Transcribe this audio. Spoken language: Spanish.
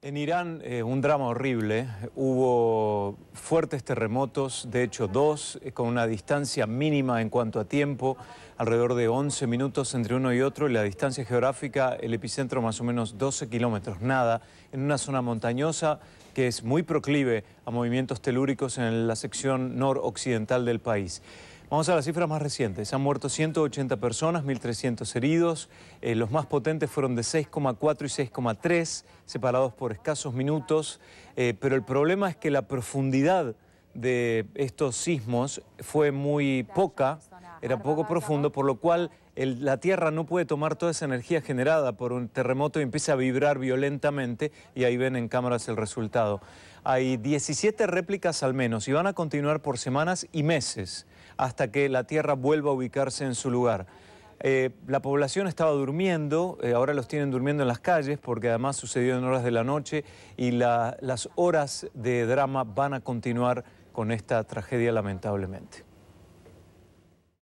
En Irán, eh, un drama horrible. Hubo fuertes terremotos, de hecho dos, eh, con una distancia mínima en cuanto a tiempo, alrededor de 11 minutos entre uno y otro, y la distancia geográfica, el epicentro más o menos 12 kilómetros, nada, en una zona montañosa que es muy proclive a movimientos telúricos en la sección noroccidental del país. Vamos a las cifras más recientes. Han muerto 180 personas, 1.300 heridos. Eh, los más potentes fueron de 6,4 y 6,3, separados por escasos minutos. Eh, pero el problema es que la profundidad de estos sismos fue muy poca era poco profundo, por lo cual la Tierra no puede tomar toda esa energía generada por un terremoto y empieza a vibrar violentamente y ahí ven en cámaras el resultado. Hay 17 réplicas al menos y van a continuar por semanas y meses hasta que la Tierra vuelva a ubicarse en su lugar. Eh, la población estaba durmiendo, eh, ahora los tienen durmiendo en las calles porque además sucedió en horas de la noche y las horas de drama van a continuar con esta tragedia lamentablemente.